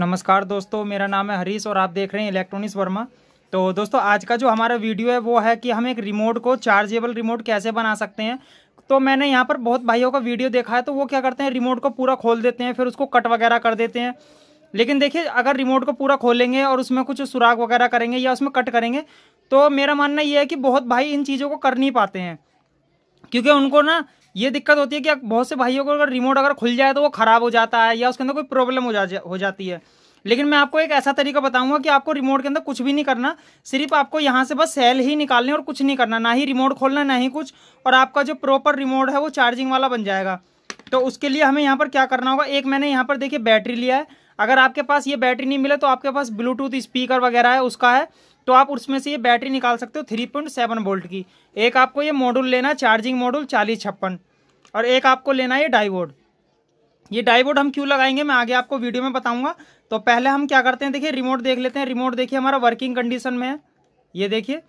नमस्कार दोस्तों मेरा नाम है हरीश और आप देख रहे हैं इलेक्ट्रॉनिक्स वर्मा तो दोस्तों आज का जो हमारा वीडियो है वो है कि हम एक रिमोट को चार्जेबल रिमोट कैसे बना सकते हैं तो मैंने यहाँ पर बहुत भाइयों का वीडियो देखा है तो वो क्या करते हैं रिमोट को पूरा खोल देते हैं फिर उसको कट वगैरह कर देते हैं लेकिन देखिए अगर रिमोट को पूरा खोलेंगे और उसमें कुछ सुराग वगैरह करेंगे या उसमें कट करेंगे तो मेरा मानना ये है कि बहुत भाई इन चीज़ों को कर नहीं पाते हैं क्योंकि उनको ना ये दिक्कत होती है कि बहुत से भाइयों को अगर रिमोट अगर खुल जाए तो वो ख़राब हो जाता है या उसके अंदर कोई प्रॉब्लम हो जा हो जाती है लेकिन मैं आपको एक ऐसा तरीका बताऊंगा कि आपको रिमोट के अंदर कुछ भी नहीं करना सिर्फ आपको यहाँ से बस सेल ही निकालने और कुछ नहीं करना ना ही रिमोट खोलना ना ही कुछ और आपका जो प्रॉपर रिमोट है वो चार्जिंग वाला बन जाएगा तो उसके लिए हमें यहाँ पर क्या करना होगा एक मैंने यहाँ पर देखिए बैटरी लिया है अगर आपके पास ये बैटरी नहीं मिले तो आपके पास ब्लूटूथ स्पीकर वगैरह है उसका है तो आप उसमें से ये बैटरी निकाल सकते हो थ्री पॉइंट सेवन वोल्ट की एक आपको ये मॉड्यूल लेना चार्जिंग मॉड्यूल चालीस छप्पन और एक आपको लेना है डाइवोड ये डाइवोड हम क्यों लगाएंगे मैं आगे आपको वीडियो में बताऊंगा तो पहले हम क्या करते हैं देखिए रिमोट देख लेते हैं रिमोट देखिए हमारा वर्किंग कंडीशन में है ये देखिए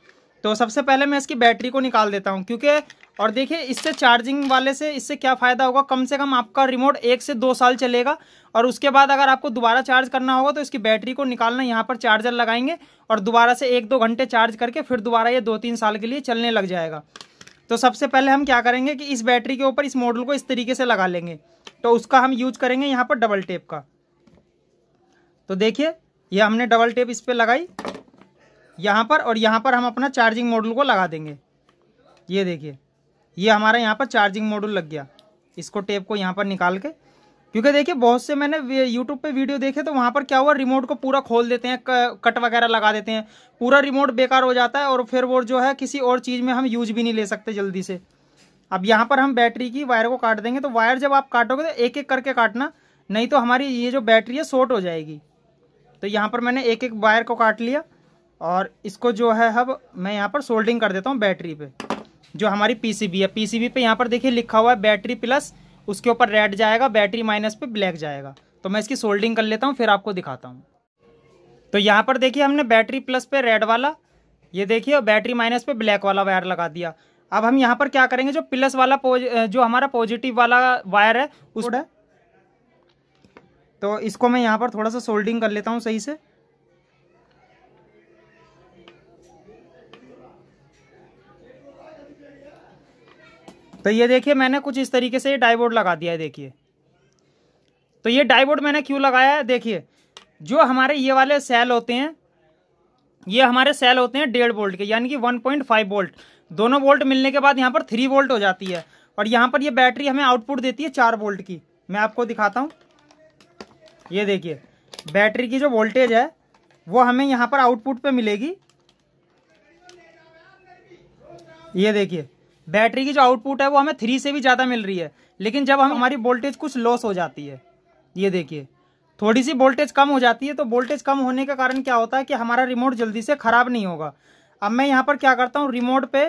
तो सबसे पहले मैं इसकी बैटरी को निकाल देता हूँ क्योंकि और देखिए इससे चार्जिंग वाले से इससे क्या फ़ायदा होगा कम से कम आपका रिमोट एक से दो साल चलेगा और उसके बाद अगर आपको दोबारा चार्ज करना होगा तो इसकी बैटरी को निकालना यहाँ पर चार्जर लगाएंगे और दोबारा से एक दो घंटे चार्ज करके फिर दोबारा ये दो तीन साल के लिए चलने लग जाएगा तो सबसे पहले हम क्या करेंगे कि इस बैटरी के ऊपर इस मॉडल को इस तरीके से लगा लेंगे तो उसका हम यूज करेंगे यहाँ पर डबल टेप का तो देखिए ये हमने डबल टेप इस पर लगाई यहाँ पर और यहाँ पर हम अपना चार्जिंग मॉडल को लगा देंगे ये देखिए ये हमारा यहाँ पर चार्जिंग मॉडल लग गया इसको टेप को यहाँ पर निकाल के क्योंकि देखिए बहुत से मैंने यूट्यूब पे वीडियो देखे तो वहाँ पर क्या हुआ रिमोट को पूरा खोल देते हैं कट वगैरह लगा देते हैं पूरा रिमोट बेकार हो जाता है और फिर वो जो है किसी और चीज़ में हम यूज भी नहीं ले सकते जल्दी से अब यहाँ पर हम बैटरी की वायर को काट देंगे तो वायर जब आप काटोगे तो एक एक करके काटना नहीं तो हमारी ये जो बैटरी है शॉर्ट हो जाएगी तो यहाँ पर मैंने एक एक वायर को काट लिया और इसको जो है अब मैं यहाँ पर सोल्डिंग कर देता हूँ बैटरी पे जो हमारी पीसीबी है पीसीबी पे यहाँ पर देखिए लिखा हुआ है बैटरी प्लस उसके ऊपर रेड जाएगा बैटरी माइनस पे ब्लैक जाएगा तो मैं इसकी सोल्डिंग कर लेता हूँ फिर आपको दिखाता हूँ तो यहाँ पर देखिए हमने बैटरी प्लस पे रेड वाला ये देखिए और बैटरी माइनस पे ब्लैक वाला वायर लगा दिया अब हम यहाँ पर क्या करेंगे जो प्लस वाला जो हमारा पॉजिटिव वाला वायर है उस तो इसको मैं यहाँ पर थोड़ा सा सोल्डिंग कर लेता हूँ सही से तो ये देखिए मैंने कुछ इस तरीके से ये डाइबोर्ड लगा दिया है देखिए तो ये डाइबोर्ड मैंने क्यों लगाया है देखिए जो हमारे ये वाले सेल होते हैं ये हमारे सेल होते हैं डेढ़ वोल्ट के यानी कि वन पॉइंट फाइव वोल्ट दोनों वोल्ट मिलने के बाद यहाँ पर थ्री वोल्ट हो जाती है और यहाँ पर ये बैटरी हमें आउटपुट देती है चार वोल्ट की मैं आपको दिखाता हूँ ये देखिए बैटरी की जो वोल्टेज है वो हमें यहाँ पर आउटपुट पर मिलेगी ये देखिए बैटरी की जो आउटपुट है वो हमें थ्री से भी ज़्यादा मिल रही है लेकिन जब हम हमारी वोल्टेज कुछ लॉस हो जाती है ये देखिए थोड़ी सी वोल्टेज कम हो जाती है तो वोल्टेज कम होने का कारण क्या होता है कि हमारा रिमोट जल्दी से ख़राब नहीं होगा अब मैं यहाँ पर क्या करता हूँ रिमोट पे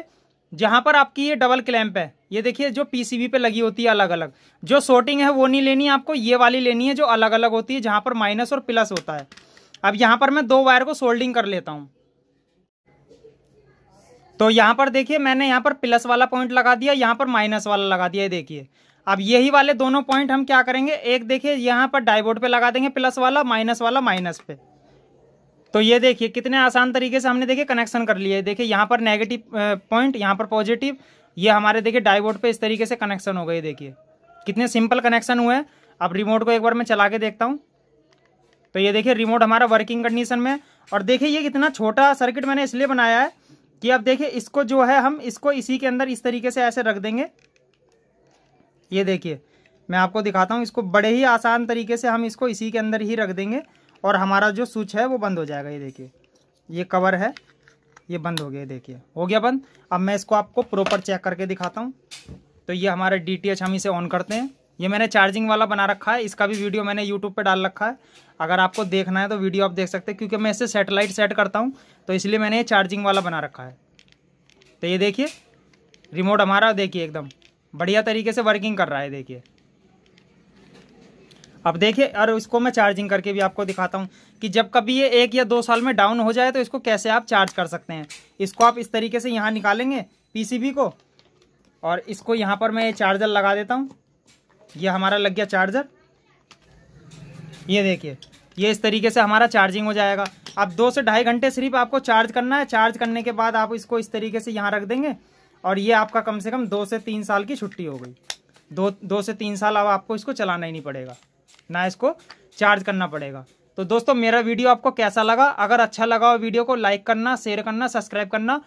जहाँ पर आपकी ये डबल क्लैम्प है ये देखिए जो पीसीबी पे लगी होती है अलग अलग जो शॉर्टिंग है वो नहीं लेनी है आपको ये वाली लेनी है जो अलग अलग होती है जहाँ पर माइनस और प्लस होता है अब यहाँ पर मैं दो वायर को सोल्डिंग कर लेता हूँ तो यहाँ पर देखिए मैंने यहाँ पर प्लस वाला पॉइंट लगा दिया यहाँ पर माइनस वाला लगा दिया देखिए अब यही वाले दोनों पॉइंट हम क्या करेंगे एक देखिए यहाँ पर डाइबोर्ड पे लगा देंगे प्लस वाला माइनस वाला माइनस पे तो ये देखिए कितने आसान तरीके से हमने देखिए कनेक्शन कर लिए देखिए यहाँ पर नेगेटिव पॉइंट यहाँ पर पॉजिटिव ये हमारे देखिए डाइबोर्ड पे इस तरीके से कनेक्शन हो गए देखिए कितने सिंपल कनेक्शन हुए हैं अब रिमोट को एक बार मैं चला के देखता हूँ तो ये देखिए रिमोट हमारा वर्किंग कंडीशन में और देखिए ये कितना छोटा सर्किट मैंने इसलिए बनाया है कि आप देखिए इसको जो है हम इसको इसी के अंदर इस तरीके से ऐसे रख देंगे ये देखिए मैं आपको दिखाता हूँ इसको बड़े ही आसान तरीके से हम इसको इसी के अंदर ही रख देंगे और हमारा जो स्विच है वो बंद हो जाएगा ये देखिए ये कवर है ये बंद हो गया देखिए हो गया बंद अब मैं इसको आपको प्रॉपर चेक करके दिखाता हूँ तो ये हमारा डी हम इसे ऑन करते हैं ये मैंने चार्जिंग वाला बना रखा है इसका भी वीडियो मैंने यूट्यूब पर डाल रखा है अगर आपको देखना है तो वीडियो आप देख सकते हैं क्योंकि मैं इसे सेटेलाइट सेट करता हूँ तो इसलिए मैंने ये चार्जिंग वाला बना रखा है तो ये देखिए रिमोट हमारा देखिए एकदम बढ़िया तरीके से वर्किंग कर रहा है देखिए अब देखिए और इसको मैं चार्जिंग करके भी आपको दिखाता हूँ कि जब कभी ये एक या दो साल में डाउन हो जाए तो इसको कैसे आप चार्ज कर सकते हैं इसको आप इस तरीके से यहाँ निकालेंगे पीसीबी को और इसको यहाँ पर मैं ये चार्जर लगा देता हूँ ये हमारा लग गया चार्जर ये देखिए ये इस तरीके से हमारा चार्जिंग हो जाएगा अब दो से ढाई घंटे सिर्फ आपको चार्ज करना है चार्ज करने के बाद आप इसको इस तरीके से यहाँ रख देंगे और ये आपका कम से कम दो से तीन साल की छुट्टी हो गई दो दो से तीन साल अब आपको इसको चलाना ही नहीं पड़ेगा ना इसको चार्ज करना पड़ेगा तो दोस्तों मेरा वीडियो आपको कैसा लगा अगर अच्छा लगा हो वीडियो को लाइक करना शेयर करना सब्सक्राइब करना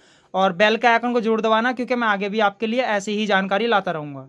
और बेल के आइकन को जोड़ दबाना क्योंकि मैं आगे भी आपके लिए ऐसी ही जानकारी लाता रहूँगा